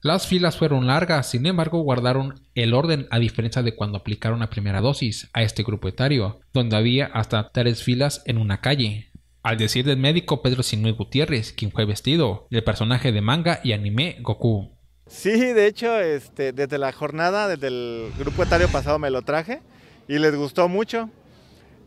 Las filas fueron largas, sin embargo guardaron el orden a diferencia de cuando aplicaron la primera dosis a este grupo etario, donde había hasta tres filas en una calle. Al decir del médico Pedro Sinuel Gutiérrez, quien fue vestido del personaje de manga y anime Goku. Sí, de hecho, este, desde la jornada, desde el grupo etario pasado me lo traje y les gustó mucho.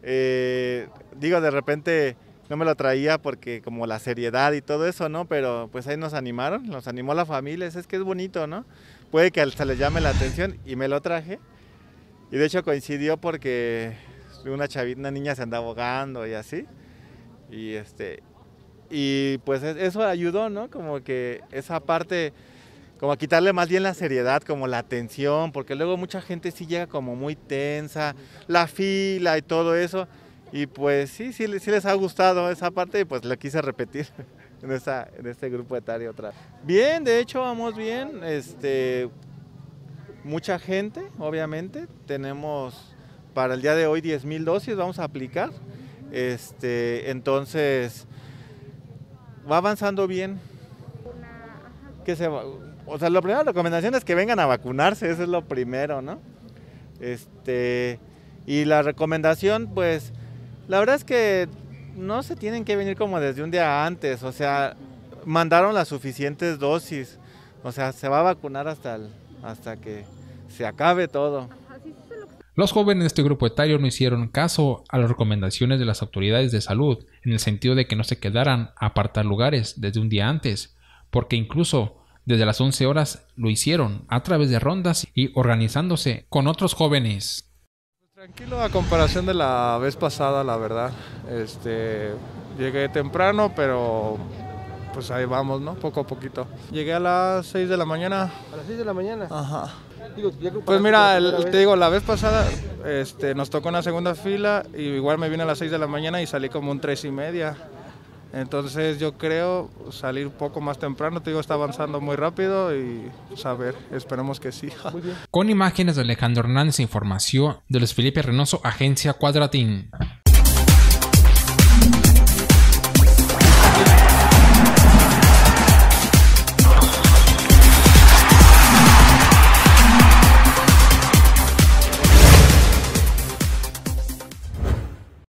Eh, digo, de repente no me lo traía porque como la seriedad y todo eso, ¿no? Pero pues ahí nos animaron, nos animó la familia, es que es bonito, ¿no? Puede que se les llame la atención y me lo traje. Y de hecho coincidió porque una chavita, una niña se andaba ahogando y así. Y este y pues eso ayudó, ¿no? Como que esa parte como quitarle más bien la seriedad, como la tensión, porque luego mucha gente sí llega como muy tensa, la fila y todo eso. Y pues sí, sí, les ha gustado esa parte y pues la quise repetir en, en este grupo etario otra. Bien, de hecho vamos bien, este, mucha gente, obviamente, tenemos para el día de hoy 10 mil dosis, vamos a aplicar, este, entonces va avanzando bien. Que se, o sea, la primera recomendación es que vengan a vacunarse, eso es lo primero, ¿no? Este, y la recomendación, pues, la verdad es que no se tienen que venir como desde un día antes, o sea, mandaron las suficientes dosis, o sea, se va a vacunar hasta, hasta que se acabe todo. Los jóvenes de este grupo etario no hicieron caso a las recomendaciones de las autoridades de salud, en el sentido de que no se quedaran a apartar lugares desde un día antes, porque incluso desde las 11 horas lo hicieron a través de rondas y organizándose con otros jóvenes. Tranquilo a comparación de la vez pasada, la verdad. Este, llegué temprano, pero pues ahí vamos, ¿no? Poco a poquito. Llegué a las 6 de la mañana. ¿A las 6 de la mañana? Ajá. pues mira, te digo, la vez pasada este, nos tocó una segunda fila y igual me vine a las 6 de la mañana y salí como un 3 y media. Entonces yo creo salir un poco más temprano, te digo, está avanzando muy rápido y saber, esperemos que sí. Con imágenes de Alejandro Hernández, e información de los Felipe Reynoso, Agencia Cuadratín.